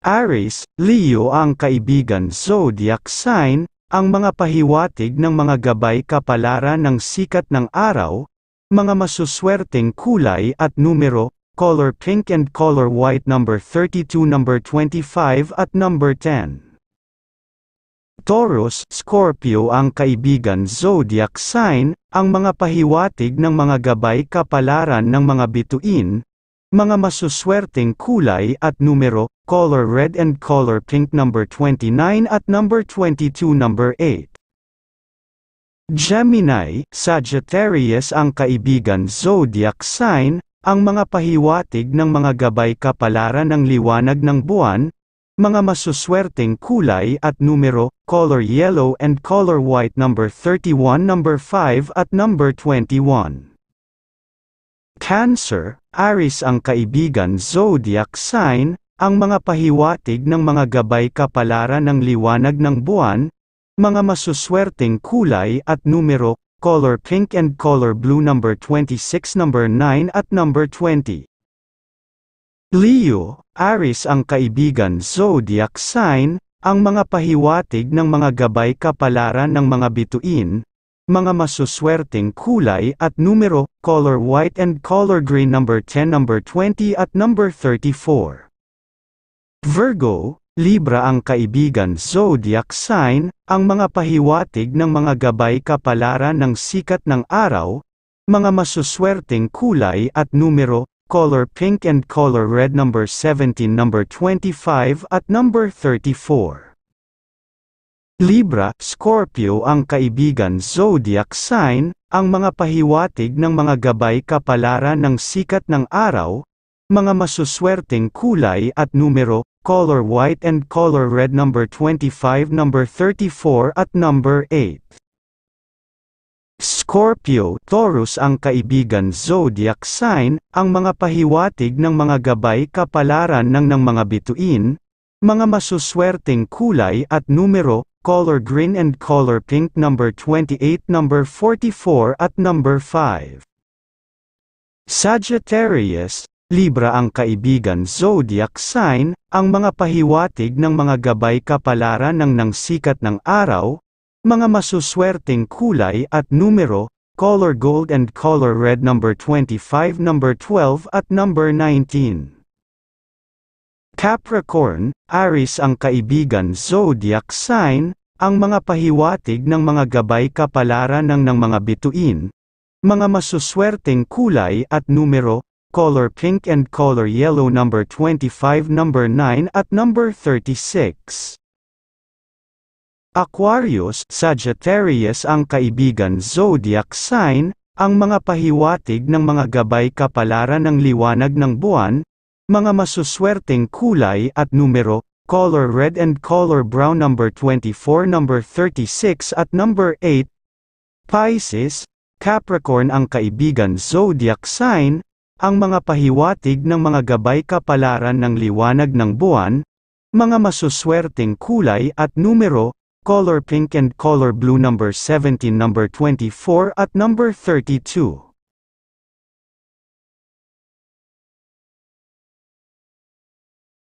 Aries, Leo ang kaibigan zodiac sign, ang mga pahiwatig ng mga gabay kapalaran ng sikat ng araw, mga masuswerteng kulay at numero, color pink and color white number 32 number 25 at number 10. Taurus, Scorpio ang kaibigan zodiac sign, ang mga pahiwatig ng mga gabay kapalaran ng mga bituin, mga masuswerteng kulay at numero, color red and color pink number 29 at number 22 number 8. Gemini, Sagittarius ang kaibigan zodiac sign, ang mga pahiwatig ng mga gabay kapalaran ng liwanag ng buwan, mga masuswerteng kulay at numero, color yellow and color white number 31 number 5 at number 21. Cancer, Aries ang kaibigan zodiac sign, ang mga pahiwatig ng mga gabay kapalaran ng liwanag ng buwan, mga masuswerteng kulay at numero, color pink and color blue number 26 number 9 at number 20. Leo, Aries ang kaibigan zodiac sign, ang mga pahiwatig ng mga gabay kapalaran ng mga bituin, mga masuswerteng kulay at numero, color white and color green number 10 number 20 at number 34. Virgo, Libra ang kaibigan zodiac sign, ang mga pahiwatig ng mga gabay kapalaran ng sikat ng araw, mga masuswerteng kulay at numero, color pink and color red number 17 number 25 at number 34. Libra, Scorpio ang kaibigan zodiac sign, ang mga pahiwatig ng mga gabay kapalaran ng sikat ng araw, mga masuswerteng kulay at numero, color white and color red number 25, number 34 at number 8. Scorpio, Taurus ang kaibigan zodiac sign, ang mga pahiwatig ng mga gabay kapalaran ng ng mga bituin, mga masuswerteng kulay at numero, color green and color pink number 28, number 44 at number 5. Sagittarius, Libra ang kaibigan zodiac sign, ang mga pahiwatig ng mga gabay kapalaran ng nang sikat ng araw, mga masuswerteng kulay at numero, color gold and color red number 25, number 12 at number 19. Capricorn, Aries ang kaibigan zodiac sign, ang mga pahiwatig ng mga gabay kapalaran ng nang mga bituin, mga masuswerteng kulay at numero, color pink and color yellow number 25 number 9 at number 36. Aquarius, Sagittarius ang kaibigan zodiac sign, ang mga pahiwatig ng mga gabay kapalaran ng liwanag ng buwan, mga masuswerteng kulay at numero, color red and color brown number 24 number 36 at number 8, Pisces, Capricorn ang kaibigan zodiac sign, ang mga pahiwatig ng mga gabay kapalaran ng liwanag ng buwan, mga masuswerteng kulay at numero, color pink and color blue number 17 number 24 at number 32.